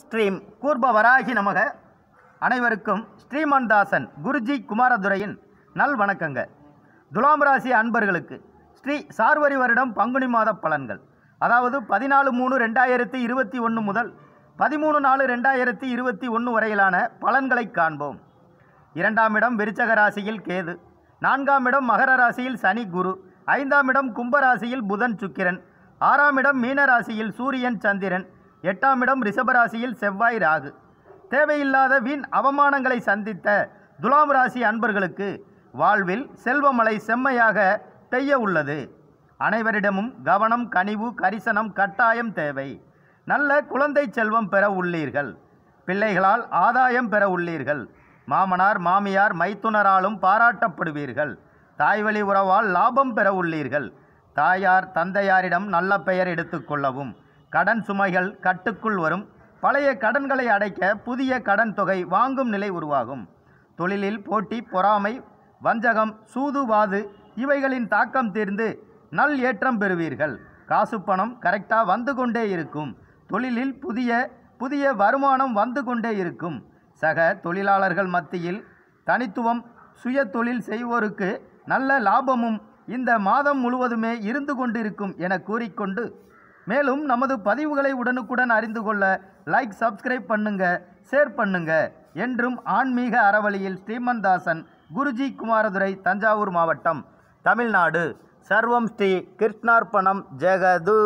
stream கூர்ப Varahi நமக அனைவருக்கும் ஸ்ரீமந்தாசன் குருஜி குமாரதுரையின் நல் வணக்கங்க துலாம் ராசி அன்பர்களுக்கு ஸ்ரீ சார்வரி வருடம் பங்குனி மாத பலன்கள் அதாவது பதினாலு மூணு ரெண்டாயிரத்தி இருபத்தி ஒன்று முதல் பதிமூணு நாலு ரெண்டாயிரத்தி இருபத்தி ஒன்று வரையிலான பலன்களை காண்போம் இரண்டாம் இடம் விருச்சக ராசியில் கேது நான்காம் இடம் மகர ராசியில் சனி குரு ஐந்தாம் இடம் கும்பராசியில் புதன் சுக்கிரன் ஆறாம் இடம் மீனராசியில் சூரியன் சந்திரன் எட்டாம் இடம் ரிஷபராசியில் செவ்வாய் ராகு தேவையில்லாத வீண் அவமானங்களை சந்தித்த துலாம் ராசி அன்பர்களுக்கு வாழ்வில் செல்வமலை செம்மையாக பெய்ய உள்ளது அனைவரிடமும் கவனம் கனிவு கரிசனம் கட்டாயம் தேவை நல்ல குழந்தை செல்வம் பெற உள்ளீர்கள் பிள்ளைகளால் ஆதாயம் பெற உள்ளீர்கள் மாமனார் மாமியார் மைத்துனராலும் பாராட்டப்படுவீர்கள் தாய்வழி உறவால் லாபம் பெற உள்ளீர்கள் தாயார் தந்தையாரிடம் நல்ல பெயர் எடுத்துக்கொள்ளவும் கடன் சுமைகள் கட்டுக்குள் வரும் பழைய கடன்களை அடைக்க புதிய கடன் தொகை வாங்கும் நிலை உருவாகும் தொழிலில் போட்டி பொறாமை வஞ்சகம் சூதுவாது இவைகளின் தாக்கம் தீர்ந்து நல் ஏற்றம் பெறுவீர்கள் காசு பணம் கரெக்டாக வந்து கொண்டே இருக்கும் தொழிலில் புதிய புதிய வருமானம் வந்து கொண்டே இருக்கும் சக தொழிலாளர்கள் மத்தியில் தனித்துவம் சுய தொழில் செய்வோருக்கு நல்ல லாபமும் இந்த மாதம் முழுவதுமே இருந்து கொண்டிருக்கும் என கூறிக்கொண்டு மேலும் நமது பதிவுகளை உடனுக்குடன் அறிந்து கொள்ள லைக் சப்ஸ்கிரைப் பண்ணுங்க ஷேர் பண்ணுங்க என்றும் ஆன்மீக அறவழியில் ஸ்ரீமந்தாசன் குருஜி குமாரதுரை தஞ்சாவூர் மாவட்டம் தமிழ்நாடு சர்வம் ஸ்ரீ கிருஷ்ணார்பணம் ஜெகது